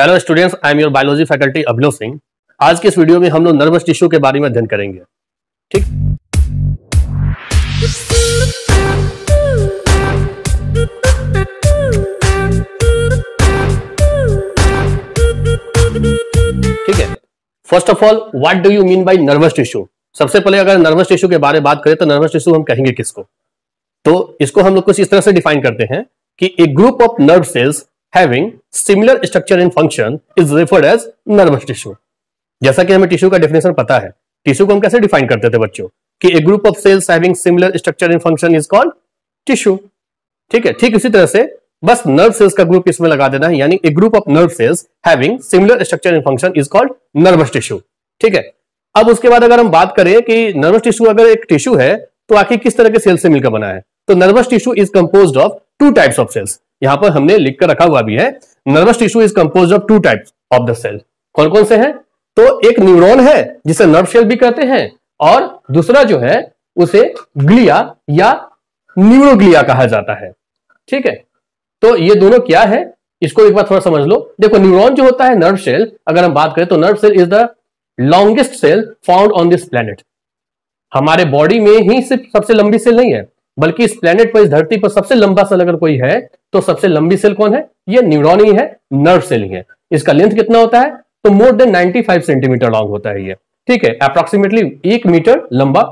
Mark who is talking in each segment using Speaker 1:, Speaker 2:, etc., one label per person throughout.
Speaker 1: Hello students I am your biology faculty Abhinav Singh आज के इस वीडियो में हम लोग नर्वस टिश्यू के बारे में अध्ययन करेंगे ठीक ठीक है first of all what do you mean by nervous tissue सबसे पहले अगर नर्वस टिश्यू के बारे में बात करें तो नर्वस टिश्यू हम कहेंगे किसको तो इसको हम लोग कुछ इस तरह से डिफाइन करते हैं कि a group of nerve cells having similar structure and function is referred as nervous tissue. जैसा कि हमें टिश्यू का डेफिनेशन पता है टिश्यू को हम कैसे डिफाइन करते थे बच्चों कि a group of cells having similar structure in function is called tissue ठीक है ठीक इसी तरह से बस नर्व सेल्स का ग्रुप इसमें लगा देना है यानी a group of nerve cells having similar structure in function is called nervous tissue ठीक है अब उसके बाद अगर हम बात करें कि नर्वस टिश्यू अगर एक टिश्यू है तो आखिर किस तरह के सेल से मिलकर बना है तो nervous tissue is compose of two types of cells यहां पर हमने लिख कर रखा हुआ भी है nervous tissue is compose of two type of the cell कौन कौन से हैं तो एक न्यूरॉन है जिसे नर्व सेल भी कहते हैं और दूसरा जो है उसे ग्लिया या न्यूरोग्लिया कहा जाता है ठीक है तो ये दोनों क्या है इसको एक बार थोड़ा समझ लो देखो न्यूरॉन जो होता है नर्व सेल अगर हम बात करें तो nerve cell is the longest cell found on this planet हमारे बॉडी में ही सिर्फ सबसे लंबी सेल नहीं है बल्कि इस प्लेनेट पर इस धरती पर सबसे लंबा सेल अगर कोई है तो सबसे लंबी सेल कौन है ये न्यूरोन ही है नर्व सेल ही है इसका लेंथ कितना होता है तो मोर देन 95 सेंटीमीटर लॉन्ग होता है ये ठीक है अप्रोक्सीमेटली एक मीटर लंबा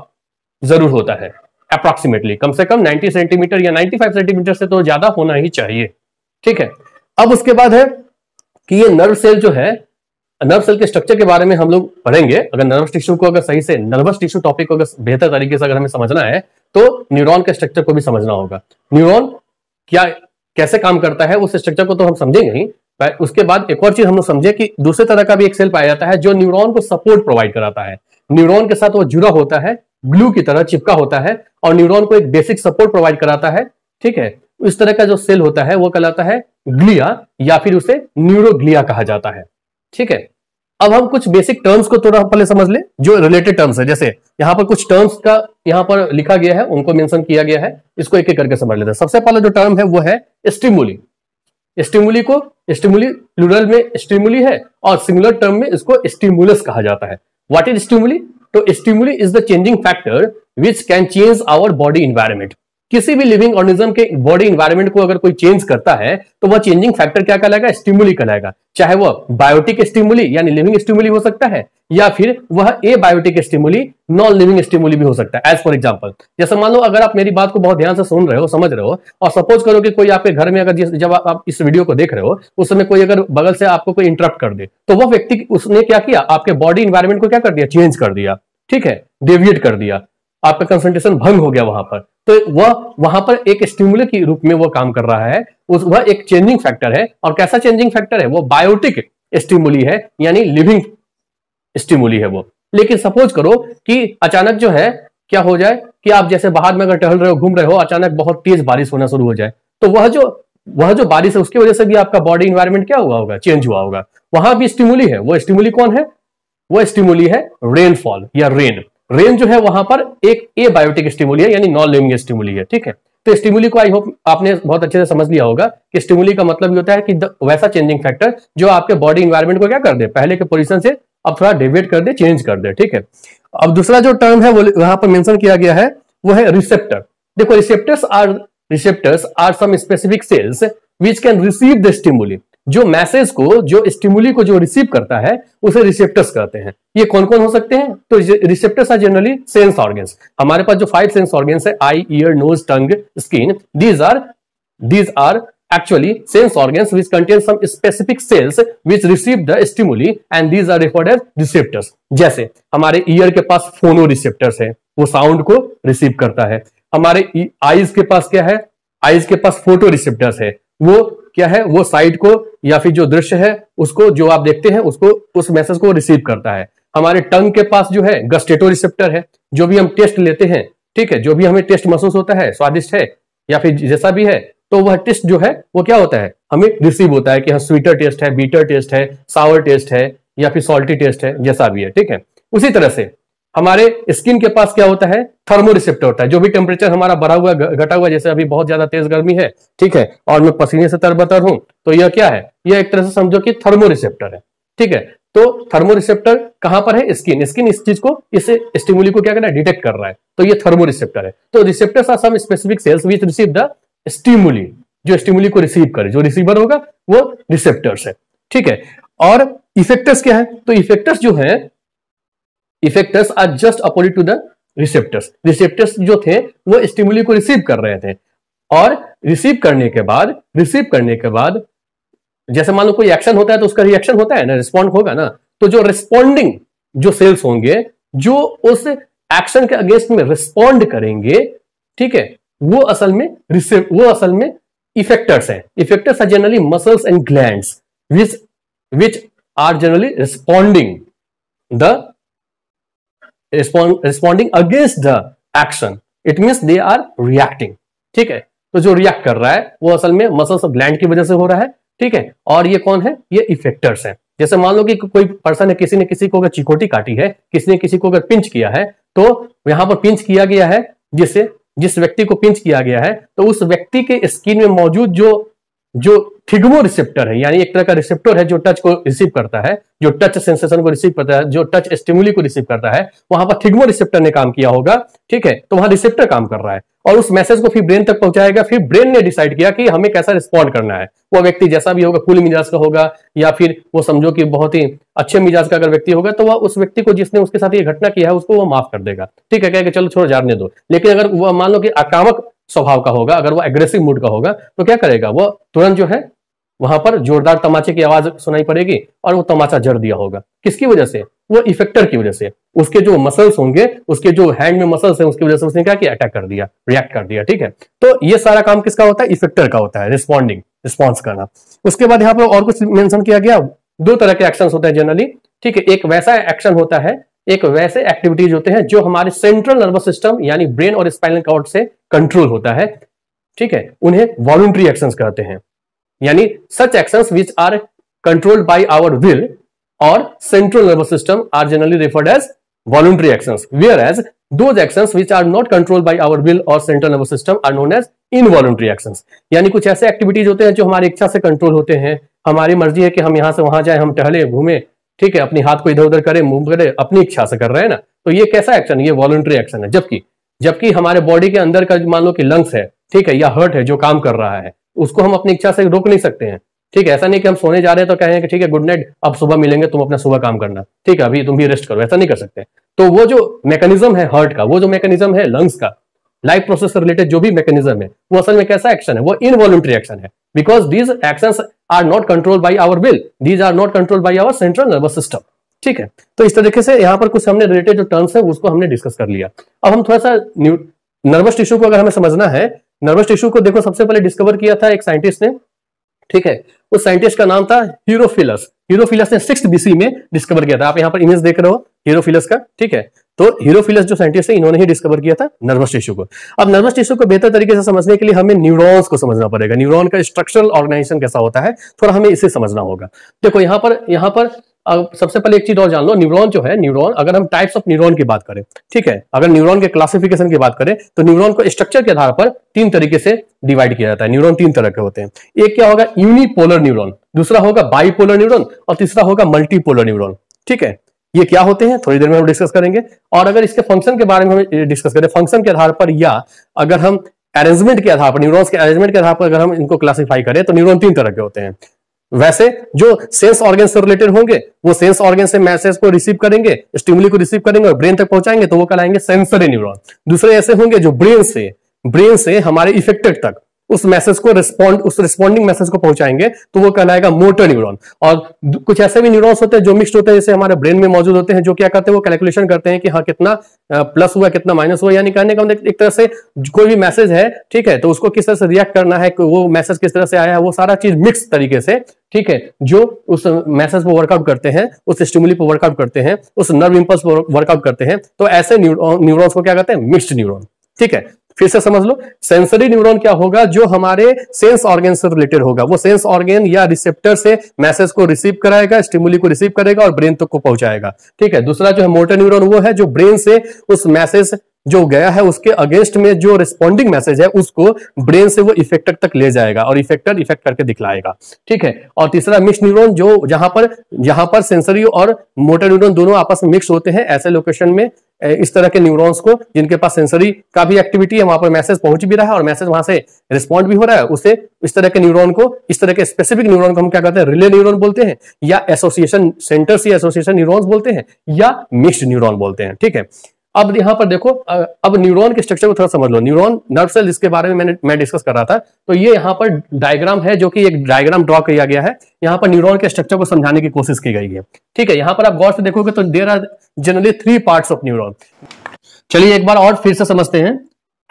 Speaker 1: जरूर होता है अप्रोक्सीमेटली कम से कम 90 सेंटीमीटर या 95 सेंटीमीटर से तो ज्यादा होना ही चाहिए ठीक है अब उसके बाद है कि ये नर्व सेल जो है नर्व सेल के स्ट्रक्चर के बारे में हम लोग पढ़ेंगे अगर नर्वस टिश्यू को अगर सही से नर्वस टिश्यू टॉपिक को अगर बेहतर तरीके से अगर हमें समझना है तो न्यूरॉन के स्ट्रक्चर को भी समझना होगा न्यूरॉन क्या कैसे काम करता है उस स्ट्रक्चर को तो हम समझेंगे ही उसके बाद एक और चीज हम लोग समझे कि दूसरे तरह का भी एक सेल पाया जाता है जो न्यूरोन को सपोर्ट प्रोवाइड कराता है न्यूरोन के साथ वो जुड़ा होता है ग्लू की तरह चिपका होता है और न्यूरोन को एक बेसिक सपोर्ट प्रोवाइड कराता है ठीक है इस तरह का जो सेल होता है वो कहलाता है ग्लिया या फिर उसे न्यूरोग्लिया कहा जाता है ठीक है अब हम कुछ बेसिक टर्म्स को थोड़ा पहले समझ ले जो रिलेटेड टर्म्स है जैसे यहां पर कुछ टर्म्स का यहाँ पर लिखा गया है उनको मेंशन किया गया है इसको एक एक करके समझ लेते हैं सबसे पहला जो टर्म है वो है स्टिमुली स्टिमुली को स्टिमुली प्लूरल में स्टिमुली है और सिमिलर टर्म में इसको स्टिमुलस कहा जाता है व्हाट इज स्टिमुली तो stimuli is the changing factor which can change our body environment किसी भी लिविंग ऑर्गेनिज्म के बॉडी इन्वायरमेंट को अगर कोई चेंज करता है तो वह चेंजिंग फैक्टर क्या कहलाएगा स्टिमुली कहलाएगा चाहे वह बायोटिक स्टिमुली यानी लिविंग स्टिमुली हो सकता है या फिर वह abiotic stimuli non living stimuli भी हो सकता है एज फॉर एग्जाम्पल जैसे मान लो अगर आप मेरी बात को बहुत ध्यान से सुन रहे हो समझ रहे हो और सपोज करो कि कोई आपके घर में अगर जब आप इस वीडियो को देख रहे हो उस समय कोई अगर बगल से आपको कोई इंटरप्ट कर दे तो वह व्यक्ति उसने क्या किया आपके बॉडी इन्वायरमेंट को क्या कर दिया चेंज कर दिया ठीक है डेविएट कर दिया आपका कंसंट्रेशन भंग हो गया वहां पर तो वह वहां पर एक स्टिमुलर के रूप में वह काम कर रहा है उस वह एक चेंजिंग फैक्टर है और कैसा चेंजिंग फैक्टर है वो बायोटिक स्टिमुली है यानी लिविंग स्टिमुली है वो लेकिन सपोज करो कि अचानक जो है क्या हो जाए कि आप जैसे बाहर में अगर टहल रहे हो घूम रहे हो अचानक बहुत तेज बारिश होना शुरू हो जाए तो वह जो वह जो बारिश है उसकी वजह से भी आपका बॉडी इन्वायरमेंट क्या हुआ होगा चेंज हुआ होगा वहां भी स्टिमुली है वो स्टिमुली कौन है वो स्टिमुली है रेनफॉल या रेन रेन जो है वहां पर एक ए बायोटिक स्टिमुली है यानी नॉन लिविंग स्टिमुली है ठीक है तो स्टिमुली को आई होप आपने बहुत अच्छे से समझ लिया होगा कि स्टिमुली का मतलब ये होता है कि वैसा चेंजिंग फैक्टर जो आपके बॉडी इन्वायरमेंट को क्या कर दे पहले के पोजिशन से अब थोड़ा डेविएट कर दे चेंज कर दे ठीक है अब दूसरा जो टर्म है वो वहां पर मेंशन किया गया है वो है रिसेप्टर देखो receptors are receptors are some specific cells which can receive the stimuli जो मैसेज को जो स्टिमुली को जो रिसीव करता है उसे रिसेप्टर्स कहते हैं ये कौन कौन हो सकते हैं तो receptors are generally sense organs हमारे पास जो फाइव सेंस ऑर्गेन्स है eye ear nose tongue skin these are these are actually sense organs which contain some specific cells which receive the stimuli and these are referred as receptors जैसे हमारे year के पास फोनो receptors है वो sound को receive करता है हमारे आईज e-, के पास क्या है आईज के पास फोटो रिसेप्टर्स है वो क्या है वो साइट को या फिर जो दृश्य है उसको जो आप देखते हैं उसको उस मैसेज को रिसीव करता है हमारे टंग के पास जो है गस्टेटो रिसेप्टर है जो भी हम टेस्ट लेते हैं ठीक है जो भी हमें टेस्ट महसूस होता है स्वादिष्ट है या फिर जैसा भी है तो वह टेस्ट जो है वो क्या होता है हमें रिसीव होता है कि हाँ स्वीटर टेस्ट है बीटर टेस्ट है सावर टेस्ट है या फिर सॉल्टी टेस्ट है जैसा भी है ठीक है उसी तरह से हमारे स्किन के पास क्या होता है थर्मो रिसेप्टर होता है जो भी टेम्परेचर हमारा बढ़ा हुआ घटा हुआ जैसे अभी बहुत ज्यादा तेज गर्मी है ठीक है और मैं पसीने से तरबतर हूं तो यह क्या है यह एक तरह से समझो कि थर्मो रिसेप्टर है ठीक है तो थर्मो रिसेप्टर कहां पर है स्किन स्किन इस चीज को इस स्टिमुली को क्या करना है डिटेक्ट कर रहा है तो ये थर्मो रिसेप्टर है तो receptor are some specific cells which receive the stimuli जो स्टिमुली को रिसीव करे जो रिसीवर होगा वो रिसेप्टर्स है ठीक है और इफेक्टर्स क्या है तो इफेक्टर्स जो है effectors are just opposite to the receptors receptors जो थे वो स्टिमुली को रिसीव कर रहे थे और रिसीव करने के बाद रिसीव करने के बाद जैसे मान लो कोई एक्शन होता है तो उसका रिएक्शन होता है ना रिस्पॉन्ड होगा ना तो जो रिस्पॉन्डिंग जो सेल्स होंगे जो उस एक्शन के अगेंस्ट में रिस्पॉन्ड करेंगे ठीक है वो असल में रिसीव वो असल में इफेक्टर्स हैं effectors are generally muscles and gland which which are generally responding the respond, responding against the action. It means they are reacting. ठीक है तो जो रिएक्ट कर रहा है वो असल में मसल्स ऑफ ग्लैंड की वजह से हो रहा है ठीक है और ये कौन है ये इफेक्टर्स हैं जैसे मान लो कि कोई पर्सन है किसी ने किसी को अगर चिकोटी काटी है किसी ने किसी को अगर पिंच किया है तो यहां पर पिंच किया गया है जिसे जिस व्यक्ति को पिंच किया गया है तो उस व्यक्ति के स्किन में मौजूद जो जो थिगमो रिसेप्टर है यानी एक तरह का रिसेप्टर है जो टच को रिसीव करता है जो टच सेंसेशन को रिसीव करता है जो टच स्टिमुली को रिसीव करता है वहां पर थिगमो रिसेप्टर ने काम किया होगा ठीक है तो वहां रिसेप्टर काम कर रहा है और उस मैसेज को फिर ब्रेन तक पहुंचाएगा फिर ब्रेन ने डिसाइड किया कि हमें कैसा रिस्पॉन्ड करना है वो व्यक्ति जैसा भी होगा कुल मिजाज का होगा या फिर वो समझो कि बहुत ही अच्छे मिजाज का अगर व्यक्ति होगा तो वह उस व्यक्ति को जिसने उसके साथ ये घटना किया है उसको वो माफ कर देगा ठीक है कहेगा चलो छोड़ जाने दो लेकिन अगर वह मान लो कि आक्रामक स्वभाव का होगा अगर वो एग्रेसिव मूड का होगा तो क्या करेगा वो तुरंत जो है वहां पर जोरदार तमाचे की आवाज सुनाई पड़ेगी और वो तमाचा जड़ दिया होगा किसकी वजह से वो इफेक्टर की वजह से उसके जो मसल्स होंगे उसके जो हैंड में मसल्स हैं उसकी वजह से उसने क्या किया अटैक कर दिया रिएक्ट कर दिया ठीक है तो ये सारा काम किसका होता है इफेक्टर का होता है रिस्पॉन्डिंग रिस्पॉन्स करना उसके बाद यहाँ पर और कुछ मैंशन किया गया दो तरह के एक्शन होते हैं जनरली ठीक है एक वैसा एक्शन होता है एक वैसे एक्टिविटीज होते हैं जो हमारे सेंट्रल नर्वस सिस्टम यानी ब्रेन और स्पाइनल कॉर्ड से कंट्रोल होता है ठीक है उन्हें वॉलंटरी एक्शन कहते हैं यानी such action which are controlled by our will और central nervous system are generally referred as voluntary actions whereas those actions are not not by our will और central nervous system are known as as involuntary action यानी कुछ ऐसे activities होते हैं जो हमारी इच्छा से कंट्रोल होते हैं हमारी मर्जी है कि हम यहां से वहां जाए हम टहले घूमे ठीक है अपने हाथ को इधर उधर करें मूव करें अपनी इच्छा से कर रहे हैं ना तो ये कैसा एक्शन ये वॉलंट्री एक्शन है जबकि जबकि हमारे बॉडी के अंदर का मान लो कि लंग्स है ठीक है या हर्ट है जो काम कर रहा है उसको हम अपनी इच्छा से रोक नहीं सकते हैं ठीक है ऐसा नहीं कि हम सोने जा रहे हैं तो कहें कि ठीक है गुड नाइट अब सुबह मिलेंगे तुम अपना सुबह काम करना ठीक है अभी तुम भी रेस्ट करो ऐसा नहीं कर सकते तो वो जो मैकेनिज्म है हार्ट का वो जो मैकेनिज्म है लंग्स का लाइफ प्रोसेस से रिलेटेड जो भी मैकेनिज्म है वो असल में कैसा एक्शन है वो इनवॉल्ट्री एक्शन है because these action are not control by our will these are not control by our central nervous system ठीक है तो इस तरीके से यहाँ पर कुछ हमने रिलेटेड जो टर्म्स है उसको हमने डिस्कस कर लिया अब हम थोड़ा सा नर्वस टिश्यू को अगर हमें समझना है नर्वस टिश्यू को देखो सबसे पहले डिस्कवर किया था एक साइंटिस्ट ने ठीक है उस साइंटिस्ट का नाम था हीरोफिलस हीरोफिलस ने सिक्स बीसी में डिस्कवर किया था आप यहाँ पर इमेज देख रहे हो हीरोफिलस का ठीक है तो हीरोफिलस जो साइंटिस्ट है इन्होंने ही डिस्कवर किया था नर्वस टिश्यू को अब नर्वस टिश्यू को बेहतर तरीके से समझने के लिए हमें न्यूरॉन्स को समझना पड़ेगा न्यूरॉन का स्ट्रक्चरल ऑर्गेनाइजेशन कैसा होता है थोड़ा हमें इसे समझना होगा देखो यहाँ पर यहाँ पर सबसे पहले एक चीज और जान लो न्यूरॉन जो है न्यूरॉन अगर हम टाइप्स ऑफ न्यूरॉन की बात करें ठीक है अगर न्यूरॉन के क्लासिफिकेशन की बात करें तो न्यूरॉन को स्ट्रक्चर के आधार पर तीन तरीके से डिवाइड किया जाता है न्यूरॉन तीन तरह के होते हैं एक क्या होगा यूनिपोलर न्यूरोन दूसरा होगा बाईपोलर न्यूरोन और तीसरा होगा मल्टीपोलर न्यूरोन ठीक है ये क्या होते हैं थोड़ी देर में हम डिस्कस करेंगे और अगर इसके फंक्शन के बारे में हम डिस्कस करें फंक्शन के आधार पर या अगर हम अरेंजमेंट के आधार पर न्यूरॉन्स के अरेंजमेंट के आधार पर अगर हम इनको क्लासिफाई करें तो न्यूरॉन तीन तरह के होते हैं वैसे जो सेंस ऑर्गन से रिलेटेड होंगे वो सेंस ऑर्गन से मैसेज को रिसीव करेंगे स्टिमुली को रिसीव करेंगे और ब्रेन तक पहुंचाएंगे तो वो कहलाएंगे सेंसरी न्यूरॉन दूसरे ऐसे होंगे जो ब्रेन से ब्रेन से हमारे इफेक्टेड तक उस मैसेज को रिस्पॉन्ड उस रिस्पॉन्डिंग मैसेज को पहुंचाएंगे तो वो कहलाएगा मोटर न्यूरॉन और कुछ ऐसे भी न्यूरॉन्स होते हैं जो मिक्स्ड होते हैं जैसे हमारे ब्रेन में मौजूद होते हैं जो क्या करते हैं वो कैलकुलेशन करते हैं कि हाँ कितना प्लस हुआ कितना माइनस हुआ यानी कहने का मतलब एक तरह से कोई भी मैसेज है ठीक है तो उसको किस तरह से रिएक्ट करना है वो मैसेज किस तरह से आया है वो सारा चीज मिक्स तरीके से ठीक है जो उस मैसेज पर वर्कआउट करते हैं उस स्टिमुली पर वर्कआउट करते हैं उस नर्व इम्पल्स पर वर्कआउट करते हैं तो ऐसे न्यूरोन्स को क्या कहते हैं मिक्स्ड न्यूरोन ठीक है फिर से समझ लो सेंसरी न्यूरॉन क्या होगा जो हमारे सेंस ऑर्गेन से रिलेटेड होगा वो सेंस ऑर्गेन या रिसेप्टर से मैसेज को रिसीव कराएगा स्टिमुली को रिसीव करेगा और ब्रेन तक तो को पहुंचाएगा ठीक है दूसरा जो है मोटर न्यूरोन वो है जो ब्रेन से उस मैसेज जो गया है उसके अगेंस्ट में जो रिस्पॉन्डिंग मैसेज है उसको ब्रेन से वो इफेक्टर तक ले जाएगा और इफेक्टर इफेक्ट करके दिखलाएगा ठीक है और तीसरा मिक्स न्यूरॉन जो जहां पर जहां पर सेंसरी और मोटर न्यूरॉन दोनों आपस में मिक्स होते हैं ऐसे लोकेशन में इस तरह के न्यूरॉन्स को जिनके पास सेंसरी का भी एक्टिविटी है वहां पर मैसेज पहुंच भी रहा है और मैसेज वहां से रिस्पॉन्ड भी हो रहा है उसे इस तरह के न्यूरॉन को इस तरह के स्पेसिफिक न्यूरॉन को हम क्या कहते हैं रिले न्यूरॉन बोलते हैं या एसोसिएशन सेंटर्स या एसोसिएशन न्यूरॉन्स बोलते हैं या मिक्सड न्यूरॉन बोलते हैं ठीक है अब यहां पर देखो अब न्यूरॉन के स्ट्रक्चर को थोड़ा समझ लो न्यूरॉन नर्व सेल जिसके बारे में मैंने मैं डिस्कस कर रहा था तो ये यहाँ पर डायग्राम है जो कि एक डायग्राम ड्रॉ किया गया है यहाँ पर न्यूरॉन के स्ट्रक्चर को समझाने की कोशिश की गई है ठीक है यहाँ पर आप गौर से देखोगे तो there are generally three part of neuron चलिए एक बार और फिर से समझते हैं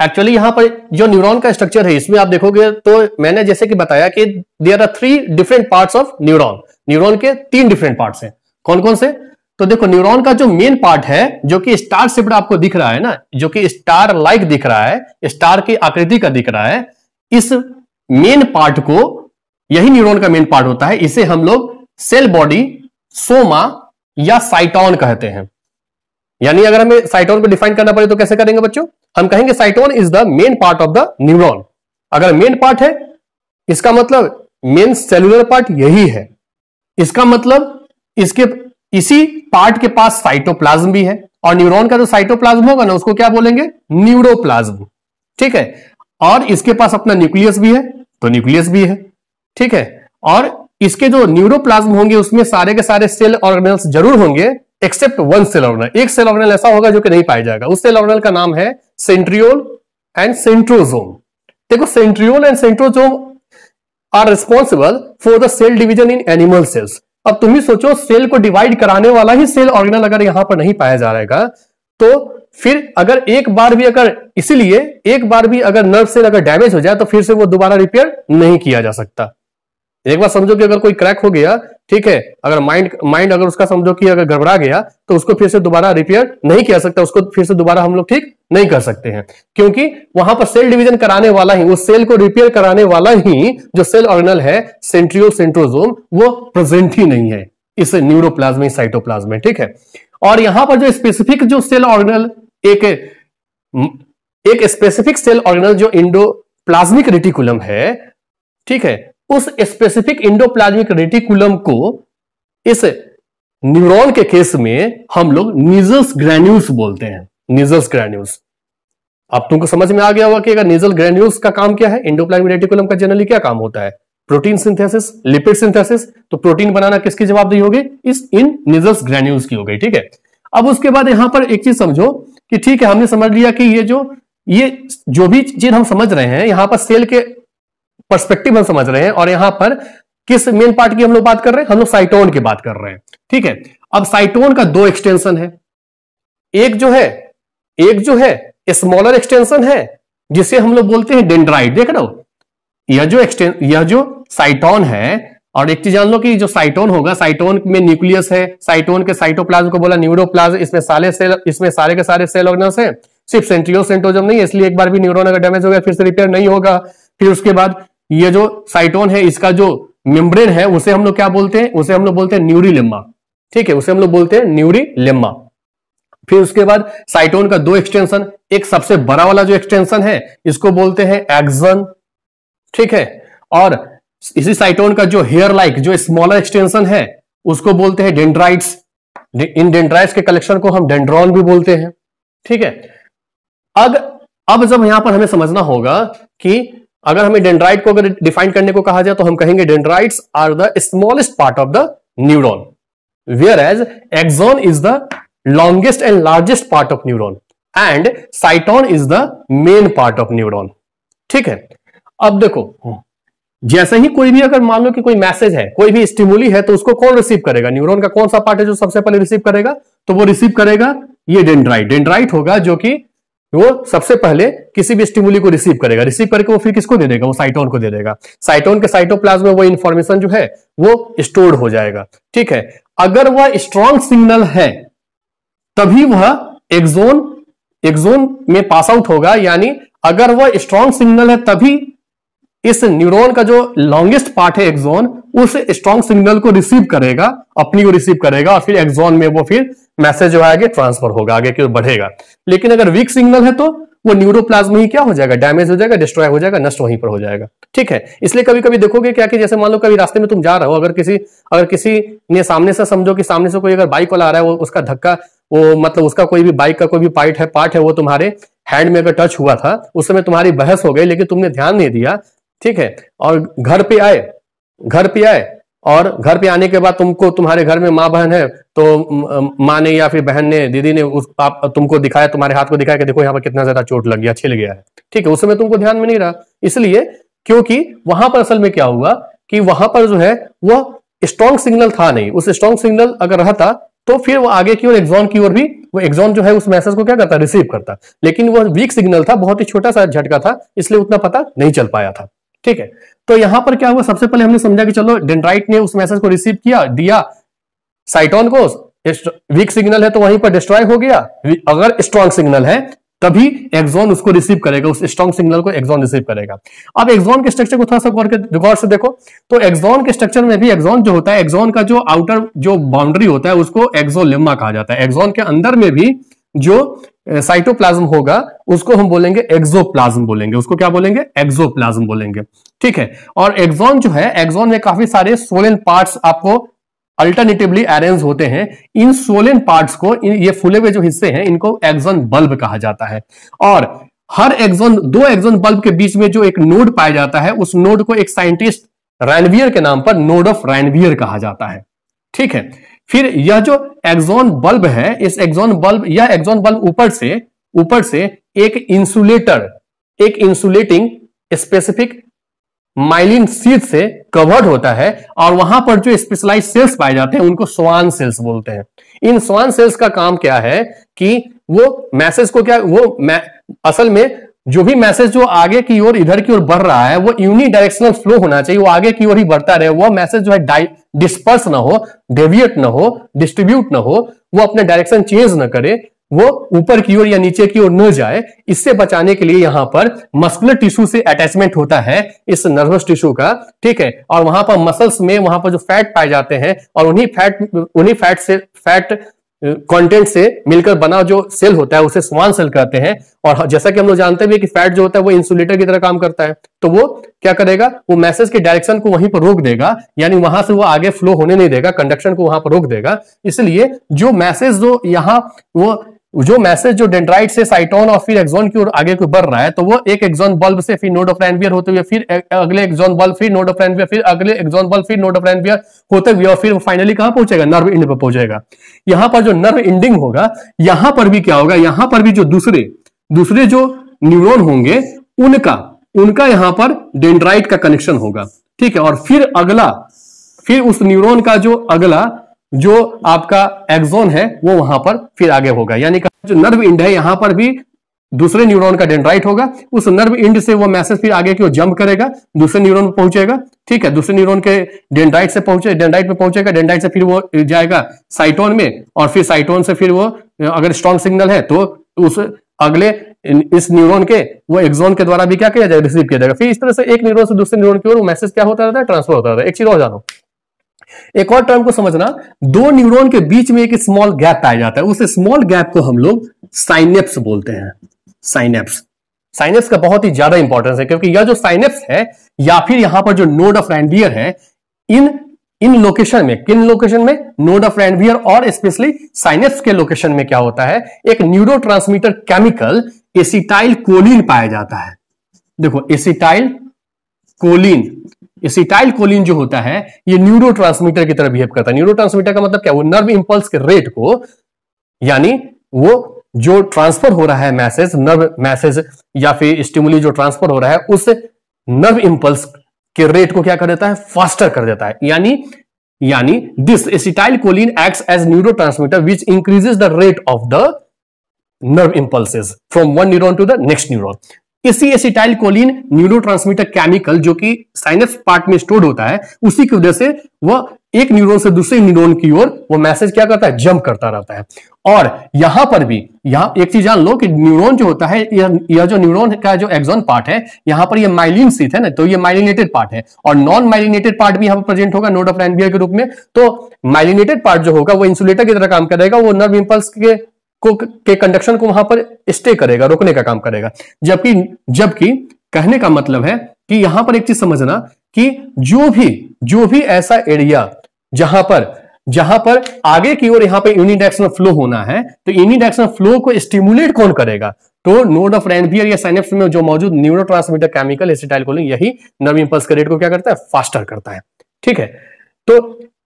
Speaker 1: एक्चुअली यहाँ पर जो न्यूरोन का स्ट्रक्चर है इसमें आप देखोगे तो मैंने जैसे कि बताया कि there are three different part of neuron neuron के तीन डिफरेंट पार्ट है कौन कौन से तो देखो न्यूरॉन का जो मेन पार्ट है जो कि स्टार शेप्ड आपको दिख रहा है ना जो कि स्टार लाइक दिख रहा है स्टार की आकृति का दिख रहा है इस मेन पार्ट को यही न्यूरॉन का मेन पार्ट होता है इसे हम लोग सेल बॉडी सोमा या साइटॉन कहते हैं यानी अगर हमें साइटोन को डिफाइन करना पड़े तो कैसे करेंगे बच्चों हम कहेंगे cyton is the main part of the neuron अगर मेन पार्ट है इसका मतलब मेन सेलुलर पार्ट यही है इसका मतलब इसके इसी पार्ट के पास साइटोप्लाज्म भी है और न्यूरॉन का जो साइटोप्लाज्म होगा ना उसको क्या बोलेंगे न्यूरोप्लाज्म ठीक है और इसके पास अपना न्यूक्लियस भी है तो न्यूक्लियस भी है ठीक है और इसके जो न्यूरोप्लाज्म होंगे उसमें सारे के सारे सेल ऑर्गेनल्स जरूर होंगे एक्सेप्ट वन सेल ऑर्गेनल एक सेल ऑर्गेनल ऐसा होगा जो कि नहीं पाया जाएगा उस सेल ऑर्गेनल का नाम है सेंट्रियोल एंड सेंट्रोजोम देखो centriole and centrosome are responsible for the cell division in animal cells अब तुम ही सोचो सेल को डिवाइड कराने वाला ही सेल ऑर्गेनल अगर यहां पर नहीं पाया जा रहेगा तो फिर अगर एक बार भी अगर इसीलिए एक बार भी अगर नर्व सेल अगर डैमेज हो जाए तो फिर से वो दोबारा रिपेयर नहीं किया जा सकता एक बार समझो कि अगर कोई क्रैक हो गया ठीक है अगर माइंड माइंड अगर उसका समझो कि अगर घबरा गया तो उसको फिर से दोबारा रिपेयर नहीं किया सकता उसको फिर से दोबारा हम लोग ठीक नहीं कर सकते हैं क्योंकि वहां पर सेल डिवीजन कराने वाला ही उस सेल को रिपेयर कराने वाला ही जो सेल ऑर्गेनल है सेंट्रियो सेंट्रोजोम वो प्रेजेंट ही नहीं है इस न्यूरोप्लाज्म साइटोप्लाज्म ठीक है और यहां पर जो स्पेसिफिक जो सेल ऑर्गेनल एक एक स्पेसिफिक सेल ऑर्गेनल जो इंडो प्लाज्मिक रेटिकुलम है ठीक है उस स्पेसिफिक इंडोप्लाज्मिक रेटिकुलम को इस न्यूरॉन के केस में हम लोग निजल्स ग्रेन्यूल्स बोलते हैं निजल्स ग्रेन्यूल्स अब तुमको समझ में आ गया होगा कि अगर निजल ग्रेन्यूल्स का काम क्या है इंडोप्लाज्मिक रेटिकुलम का जनरली क्या काम होता है प्रोटीन सिंथेसिस लिपिड सिंथेसिस तो प्रोटीन बनाना किसकी जवाबदेही होगी इस इन निजल्स ग्रेन्यूल्स की हो गई ठीक है अब उसके बाद यहां पर एक चीज समझो कि ठीक है हमने समझ लिया कि ये जो ये जो भी चीज हम समझ रहे हैं यहां पर सेल के परस्पेक्टिव हम समझ रहे हैं और यहां पर किस मेन पार्ट की हम लोग बात कर रहे हैं हम लोग साइटोन की बात कर रहे हैं ठीक है अब साइटोन का दो एक्सटेंशन है एक जो है एक जो है स्मॉलर एक्सटेंशन है जिसे हम लोग बोलते हैं डेंड्राइट देख रहे हो यह जो एक्सटें यह जो साइटोन है और एक चीज जान लो कि जो साइटोन होगा साइटोन में न्यूक्लियस है साइटोन के साइटोप्लाज्म को बोला न्यूरोप्लाज्म इसमें सारे सेल इसमें सारे के सारे सेल ऑर्गन्स हैं सिर्फ सेंट्रियो सेंट्रोजम नहीं है इसलिए एक बार भी न्यूरोन अगर डैमेज हो गया फिर से रिपेयर नहीं होगा फिर उसके बाद ये जो साइटोन है इसका जो मेम्ब्रेन है उसे हम लोग क्या बोलते हैं उसे हम लोग बोलते हैं न्यूरी लेम्मा ठीक है उसे हम लोग बोलते हैं न्यूरी लेम्मा फिर उसके बाद साइटोन का दो एक्सटेंशन एक सबसे बड़ा वाला जो एक्सटेंशन है इसको बोलते हैं एक्सन ठीक है और इसी साइटोन का जो हेयर लाइक जो स्मॉलर एक्सटेंशन है उसको बोलते हैं डेंड्राइट्स इन डेंड्राइट्स के कलेक्शन को हम डेंड्रॉन भी बोलते हैं ठीक है अब अब जब यहां पर हमें समझना होगा कि अगर हमें डेंड्राइट को अगर डिफाइन करने को कहा जाए तो हम कहेंगे dendrites are the smallest part of the neuron whereas axon is the longest and largest part of neuron and cyton is the main part of neuron ठीक है अब देखो जैसे ही कोई भी अगर मान लो कि कोई मैसेज है कोई भी स्टिमुली है तो उसको कौन रिसीव करेगा न्यूरॉन का कौन सा पार्ट है जो सबसे पहले रिसीव करेगा तो वो रिसीव करेगा ये डेंड्राइट डेंड्राइट होगा जो कि वो सबसे पहले किसी भी स्टिमुली को रिसीव करेगा रिसीव करके वो फिर किसको दे देगा वो साइटोन को दे देगा साइटोन के साइटोप्लाज्म में वो इंफॉर्मेशन जो है वो स्टोर हो जाएगा ठीक है अगर वह स्ट्रॉन्ग सिग्नल है तभी वह एक्जोन एक्जोन में पास आउट होगा यानी अगर वह स्ट्रॉन्ग सिग्नल है तभी इस न्यूरॉन का जो लॉन्गेस्ट पार्ट है एक्सोन उस स्ट्रॉन्ग सिग्नल को रिसीव करेगा अपनी को रिसीव करेगा और फिर एक्सोन में वो फिर मैसेज जो है आगे ट्रांसफर होगा आगे की ओर बढ़ेगा लेकिन अगर वीक सिग्नल है तो वो न्यूरोप्लाज्म ही क्या हो जाएगा डैमेज हो जाएगा डिस्ट्रॉय हो जाएगा नष्ट वहीं पर हो जाएगा ठीक है इसलिए कभी कभी देखोगे क्या कि जैसे मान लो कभी रास्ते में तुम जा रहे हो अगर किसी अगर किसी ने सामने से समझो कि सामने से कोई अगर बाइक वाला आ रहा है वो उसका धक्का वो मतलब उसका कोई भी बाइक का कोई भी पार्ट है पार्ट है वो तुम्हारे हैंड में अगर टच हुआ था उस समय तुम्हारी बहस हो गई लेकिन तुमने ध्यान नहीं दिया ठीक है और घर पे आए घर पे आए और घर पे आने के बाद तुमको तुम्हारे घर में माँ बहन है तो माँ ने या फिर बहन ने दीदी ने उस आप तुमको दिखाया तुम्हारे हाथ को दिखाया कि देखो यहाँ पर कितना ज्यादा चोट लग गया छिल गया है ठीक है उस समय तुमको ध्यान में नहीं रहा इसलिए क्योंकि वहां पर असल में क्या हुआ कि वहां पर जो है वह स्ट्रॉन्ग सिग्नल था नहीं उस स्ट्रॉन्ग सिग्नल अगर रहता तो फिर वो आगे की ओर एग्जॉन की ओर भी वो एग्जॉन जो है उस मैसेज को क्या करता रिसीव करता लेकिन वह वीक सिग्नल था बहुत ही छोटा सा झटका था इसलिए उतना पता नहीं चल पाया था ठीक है तो यहां पर क्या हुआ सबसे पहले हमने समझा कि चलो डेंड्राइट ने उस मैसेज को रिसीव किया दिया साइटोन को वीक सिग्नल है तो वहीं पर डिस्ट्रॉय हो गया अगर स्ट्रॉन्ग सिग्नल है तभी एक्सॉन उसको रिसीव करेगा उस स्ट्रॉन्ग सिग्नल को एक्सॉन रिसीव करेगा अब एक्सॉन के स्ट्रक्चर को थोड़ा सा गौर से देखो तो एक्सॉन के स्ट्रक्चर में भी एक्सॉन जो होता है एक्सॉन का जो आउटर जो बाउंड्री होता है उसको एक्सोलिम्मा कहा जाता है एक्सॉन के अंदर में भी जो साइटोप्लाज्म होगा उसको हम बोलेंगे एक्सोप्लाज्म बोलेंगे उसको क्या बोलेंगे एक्सोप्लाज्म बोलेंगे ठीक है और एक्सॉन जो है एक्सॉन में काफी सारे सोलन पार्ट्स आपको अल्टरनेटिवली अरेंज होते हैं इन सोलन पार्ट्स को ये फूले हुए जो हिस्से हैं इनको एक्सॉन बल्ब कहा जाता है और हर एक्सॉन दो एक्सॉन बल्ब के बीच में जो एक नोड पाया जाता है उस नोड को एक साइंटिस्ट रैनवियर के नाम पर नोड ऑफ रैनवियर कहा जाता है ठीक है फिर यह जो एक्सोन बल्ब है इस एक्सोन बल्ब या एक्सोन बल्ब ऊपर से ऊपर से एक इंसुलेटर एक इंसुलेटिंग स्पेसिफिक माइलिन सीट से कवर्ड होता है और वहां पर जो स्पेशलाइज सेल्स पाए जाते हैं उनको स्वान सेल्स बोलते हैं इन स्वान सेल्स का काम क्या है कि वो मैसेज को क्या वो असल में जो भी मैसेज जो आगे की ओर इधर की ओर बढ़ रहा है वो यूनिडायरेक्शनल फ्लो होना चाहिए वो आगे की ओर ही बढ़ता रहे वो मैसेज जो है डिस्पर्स ना हो डेविएट ना हो डिस्ट्रीब्यूट ना हो वो अपने डायरेक्शन चेंज ना करे वो ऊपर की ओर या नीचे की ओर न जाए इससे बचाने के लिए यहां पर मस्कुलर टिश्यू से अटैचमेंट होता है इस नर्वस टिश्यू का ठीक है और वहां पर मसल्स में वहां पर जो फैट पाए जाते हैं और उन्हीं फैट उन्हीं फैट से फैट कंटेंट से मिलकर बना जो सेल होता है उसे स्वान सेल कहते हैं और जैसा कि हम लोग जानते भी कि फैट जो होता है वो इंसुलेटर की तरह काम करता है तो वो क्या करेगा वो मैसेज के डायरेक्शन को वहीं पर रोक देगा यानी वहां से वो आगे फ्लो होने नहीं देगा कंडक्शन को वहां पर रोक देगा इसलिए जो मैसेज जो यहाँ वो जो मैसेज जो डेंड्राइट से साइटोन और फिर एक्सोन की ओर आगे को बढ़ रहा है तो वो एक एक्सोन बल्ब से फिर नोड ऑफ रैनवियर होते हुए फिर अगले एक्सोन बल्ब फिर नोड ऑफ रैनवियर फिर अगले एक्सोन बल्ब फिर नोड ऑफ रैनवियर होते हुए और फिर फाइनली कहां पहुंचेगा नर्व इंड पर पहुंचेगा यहां पर जो नर्व इंडिंग होगा यहां पर भी क्या होगा यहां पर भी जो दूसरे दूसरे जो न्यूरोन होंगे उनका उनका यहां पर डेंड्राइट का कनेक्शन होगा ठीक है और फिर अगला फिर उस न्यूरोन का जो अगला जो आपका एक्सोन है वो वहां पर फिर आगे होगा यानी जो नर्व इंड है यहां पर भी दूसरे न्यूरॉन का डेंड्राइट होगा उस नर्व इंड से वो मैसेज फिर आगे की ओर जंप करेगा दूसरे न्यूरॉन पर पहुंचेगा ठीक है दूसरे न्यूरॉन के डेंड्राइट से पहुंचे डेंड्राइट में पहुंचेगा डेंड्राइट से फिर वो जाएगा साइटोन में और फिर साइटोन से फिर वो अगर स्ट्रॉन्ग सिग्नल है तो उस अगले इस न्यूरॉन के वो एक्सोन के द्वारा भी क्या किया जाएगा रिसीव किया जाएगा फिर इस तरह से एक न्यूरॉन से दूसरे न्यूरॉन की ओर मैसेज क्या होता रहता है ट्रांसफर होता रहता है एक चीज और जानो एक और टर्म को समझना दो न्यूरॉन के बीच में एक स्मॉल गैप पाया जाता है उस स्मॉल गैप को हम लोग साइनेप्स बोलते हैं साइनेप्स साइनेप्स का बहुत ही ज्यादा इंपॉर्टेंस है क्योंकि यह जो साइनेप्स है या फिर यहां पर जो नोड ऑफ रैंडियर है इन इन लोकेशन में किन लोकेशन में नोड ऑफ रैंडियर और स्पेशली साइनेप्स के लोकेशन में क्या होता है एक न्यूरो केमिकल एसिटाइल कोलिन पाया जाता है देखो एसिटाइल कोलिन एसिटाइल कोलिन जो होता है ये न्यूरो की तरह बिहेव करता है न्यूरो का मतलब क्या वो नर्व इंपल्स के रेट को यानी वो जो ट्रांसफर हो रहा है मैसेज नर्व मैसेज या फिर स्टिमुली जो ट्रांसफर हो रहा है उस नर्व इंपल्स के रेट को क्या कर देता है फास्टर कर देता है यानी यानी this acetylcholine act as neurotransmitter which increases the rate of the nerve impulses from one neuron to the next neuron इसी एसिटाइल कोलिन न्यूरोट्रांसमीटर केमिकल जो कि साइनस पार्ट में स्टोर होता है उसी की वजह से वह एक न्यूरॉन से दूसरे न्यूरॉन की ओर वो मैसेज क्या करता है जंप करता रहता है और यहां पर भी यहां एक चीज जान लो कि न्यूरॉन जो होता है यह, जो न्यूरॉन का जो एक्सॉन पार्ट है यहां पर ये माइलिन सीथ है ना तो ये माइलिनेटेड पार्ट है और नॉन माइलिनेटेड पार्ट भी यहां पर प्रेजेंट होगा नोड ऑफ एनबीआर के रूप में तो माइलिनेटेड पार्ट जो होगा वो इंसुलेटर की तरह काम करेगा वो नर्व इम्पल्स के को के कंडक्शन को वहां पर स्टे करेगा रोकने का काम करेगा जबकि जबकि कहने का मतलब है कि यहां पर एक चीज समझना कि जो भी जो भी ऐसा एरिया जहां पर जहां पर आगे की ओर यहां पर यूनिडायरेक्शनल फ्लो होना है तो यूनिडायरेक्शनल फ्लो को स्टिमुलेट कौन करेगा तो नोड ऑफ रेनबियर या साइनेप्स में जो मौजूद न्यूरो केमिकल एसिटाइल यही नर्व इंपल्स का रेट को क्या करता है फास्टर करता है ठीक है तो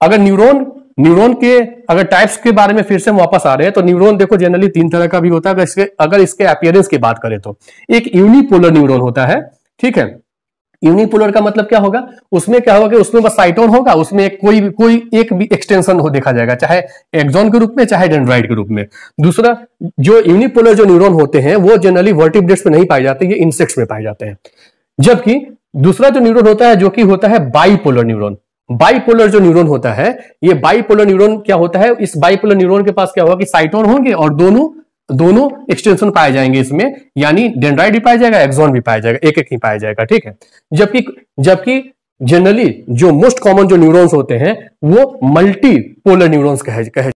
Speaker 1: अगर न्यूरोन न्यूरॉन के अगर टाइप्स के बारे में फिर से हम वापस आ रहे हैं तो न्यूरॉन देखो जनरली तीन तरह का भी होता है अगर इसके अगर इसके अपियरेंस की बात करें तो एक यूनिपोलर न्यूरोन होता है ठीक है यूनिपोलर का मतलब क्या होगा उसमें क्या होगा कि उसमें बस साइटोन होगा उसमें एक कोई कोई एक भी एक्सटेंशन हो देखा जाएगा चाहे एक्जोन के रूप में चाहे डेंड्राइड के रूप में दूसरा जो यूनिपोलर जो न्यूरॉन होते हैं वो जनरली वर्टिब्रेट्स में नहीं पाए जाते ये इंसेक्ट्स में पाए जाते हैं जबकि दूसरा जो न्यूरॉन होता है जो कि होता है बाईपोलर न्यूरॉन बाइपोलर जो न्यूरॉन होता है ये बाइपोलर न्यूरॉन क्या होता है इस बाइपोलर न्यूरॉन के पास क्या होगा कि साइटोन होंगे और दोनों दोनों एक्सटेंशन पाए जाएंगे इसमें यानी डेंड्राइड भी पाया जाएगा एक्सोन भी पाया जाएगा एक एक ही पाया जाएगा ठीक है जबकि जबकि जनरली जो मोस्ट कॉमन जो न्यूरॉन्स होते हैं वो मल्टीपोलर न्यूरॉन्स कहे कहे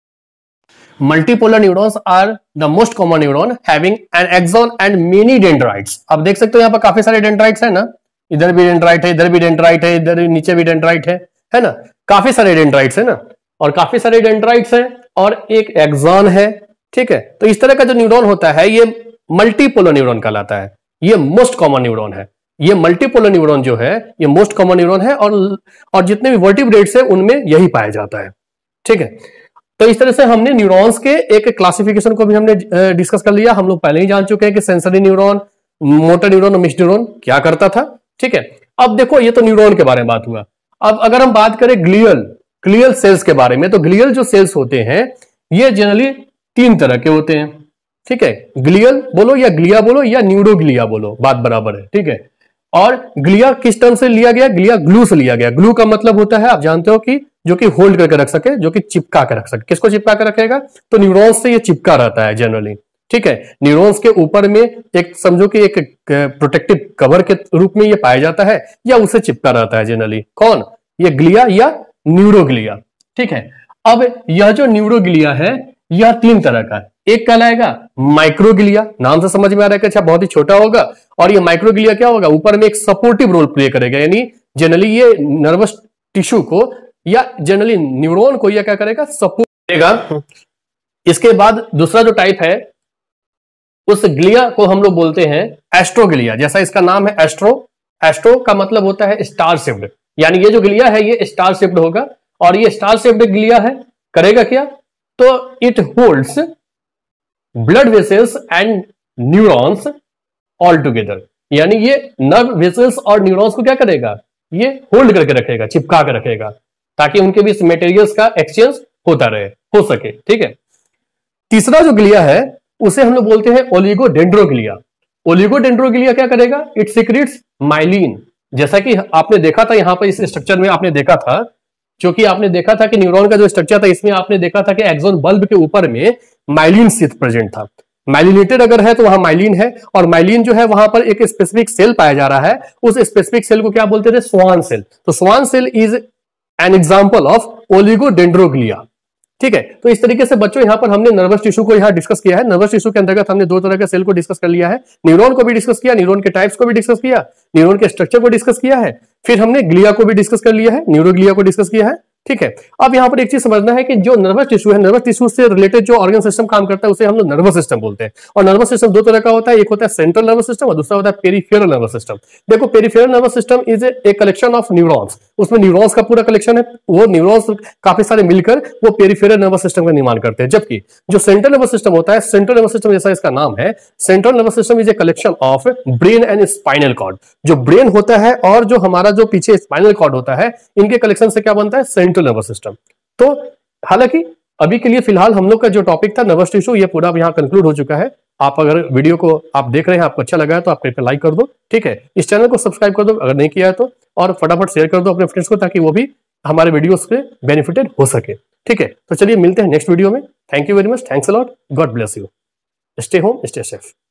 Speaker 1: multipolar neurons are the most common neuron having an axon and many dendrite आप देख सकते हो यहां पर काफी सारे डेंड्राइट है ना इधर भी डेंड्राइट है इधर भी डेंड्राइट है इधर नीचे भी डेंड्राइट है है ना काफी सारे डेंड्राइट्स है ना और काफी सारे डेंड्राइट्स हैं और एक एक्सॉन है ठीक है तो इस तरह का जो न्यूरॉन होता है ये मल्टीपोलो न्यूरॉन कहलाता है ये मोस्ट कॉमन न्यूरॉन है ये मल्टीपोलो न्यूरॉन जो है ये मोस्ट कॉमन न्यूरॉन है और और जितने भी वर्टिब्रेट्स है उनमें यही पाया जाता है ठीक है तो इस तरह से हमने न्यूरॉन्स के एक क्लासिफिकेशन को भी हमने डिस्कस कर लिया हम लोग पहले ही जान चुके हैं कि सेंसरी न्यूरॉन मोटर न्यूरॉन और मिस्ट न्यूरॉन क्या करता था ठीक है अब देखो ये तो न्यूरॉन के बारे में बात हुआ अब अगर हम बात करें ग्लियल ग्लियल सेल्स के बारे में तो ग्लियल जो सेल्स होते हैं ये जनरली तीन तरह के होते हैं ठीक है ग्लियल बोलो या ग्लिया बोलो या न्यूडोग्लिया बोलो बात बराबर है ठीक है और ग्लिया किस टर्म से लिया गया ग्लिया ग्लू से लिया गया ग्लू का मतलब होता है आप जानते हो कि जो कि होल्ड करके रख सके जो कि चिपका के रख सके किसको चिपका के रखेगा तो न्यूरोन्स से ये चिपका रहता है जनरली ठीक है न्यूरोन्स के ऊपर में एक समझो कि एक प्रोटेक्टिव कवर के रूप में ये पाया जाता है या उसे चिपका रहता है जनरली कौन ये ग्लिया या न्यूरोग्लिया ठीक है अब यह जो न्यूरोग्लिया है यह तीन तरह का एक कहलाएगा माइक्रोग्लिया नाम से समझ में आ रहा है अच्छा बहुत ही छोटा होगा और ये माइक्रोग्लिया क्या होगा ऊपर में एक सपोर्टिव रोल प्ले करेगा यानी जनरली ये नर्वस टिश्यू को या जनरली न्यूरोन को यह क्या करेगा सपोर्ट करेगा इसके बाद दूसरा जो टाइप है उस ग्लिया को हम लोग बोलते हैं एस्ट्रोग्लिया जैसा इसका नाम है एस्ट्रो एस्ट्रो का मतलब होता है स्टार शिफ्ट यानी ये जो गिलिया है ये स्टार शेप्ड होगा और ये स्टार शेप्ड गिलिया है करेगा क्या तो it holds blood vessels and neurons all together यानी ये नर्व वेसल्स और न्यूरॉन्स को क्या करेगा ये होल्ड करके रखेगा चिपका कर रखेगा ताकि उनके बीच मेटेरियल का एक्सचेंज होता रहे हो सके ठीक है तीसरा जो ग्लिया है उसे हम लोग बोलते हैं ओलिगोडेंड्रोग्लिया ओलिगोडेंड्रोग्लिया क्या करेगा इट सिक्रेट्स माइलिन जैसा कि आपने देखा था यहाँ पर इस स्ट्रक्चर में आपने देखा था क्योंकि आपने देखा था कि न्यूरॉन का जो स्ट्रक्चर था इसमें आपने देखा था कि एक्सोन बल्ब के ऊपर में माइलिन स्थित प्रेजेंट था माइलिनेटेड अगर है तो वहां माइलिन है और माइलिन जो है वहां पर एक स्पेसिफिक सेल पाया जा रहा है उस स्पेसिफिक सेल को क्या बोलते थे स्वान सेल तो Schwann cell is an example of oligodendroglia ठीक है तो इस तरीके से बच्चों यहाँ पर हमने नर्वस टिश्यू को यहाँ डिस्कस किया है नर्वस टिश्यू के अंतर्गत हमने दो तरह के सेल को डिस्कस कर लिया है न्यूरॉन को भी डिस्कस किया न्यूरॉन के टाइप्स को भी डिस्कस किया न्यूरॉन के स्ट्रक्चर को डिस्कस किया है फिर हमने ग्लिया को भी डिस्कस कर लिया है न्यूरोग्लिया को डिस्कस किया है ठीक है अब यहाँ पर एक चीज समझना है कि जो नर्वस टिश्यू है नर्वस टिश्यू से रिलेटेड जो ऑर्गन सिस्टम काम करता है उसे हम लोग नर्वस सिस्टम बोलते हैं और नर्वस सिस्टम दो तरह का होता है एक होता है सेंट्रल नर्वस सिस्टम और दूसरा होता है पेरीफेरल नर्वस सिस्टम देखो peripheral nervous system is a collection of neurons उसमें न्यूरॉन्स का पूरा कलेक्शन है वो न्यूरॉन्स काफी सारे मिलकर वो पेरिफेरल नर्वस सिस्टम का निर्माण करते हैं जबकि जो सेंट्रल नर्वस सिस्टम होता है सेंट्रल नर्वस सिस्टम जैसा इसका नाम है central nervous system is a collection of brain and spinal cord जो ब्रेन होता है और जो हमारा जो पीछे स्पाइनल कॉर्ड होता है इनके कलेक्शन से क्या बनता है सेंट्रल नर्वस सिस्टम तो हालांकि अभी के लिए फिलहाल हम लोग का जो टॉपिक था नर्वस टिश्यू ये पूरा यहाँ कंक्लूड हो चुका है आप अगर वीडियो को आप देख रहे हैं आपको अच्छा लगा है तो आप कहीं पर लाइक कर दो ठीक है इस चैनल को सब्सक्राइब कर दो अगर नहीं किया है तो और फटाफट शेयर कर दो अपने फ्रेंड्स को ताकि वो भी हमारे वीडियोस से बेनिफिटेड हो सके ठीक है तो चलिए मिलते हैं नेक्स्ट वीडियो में thank you very much thanks a lot God bless you stay home stay safe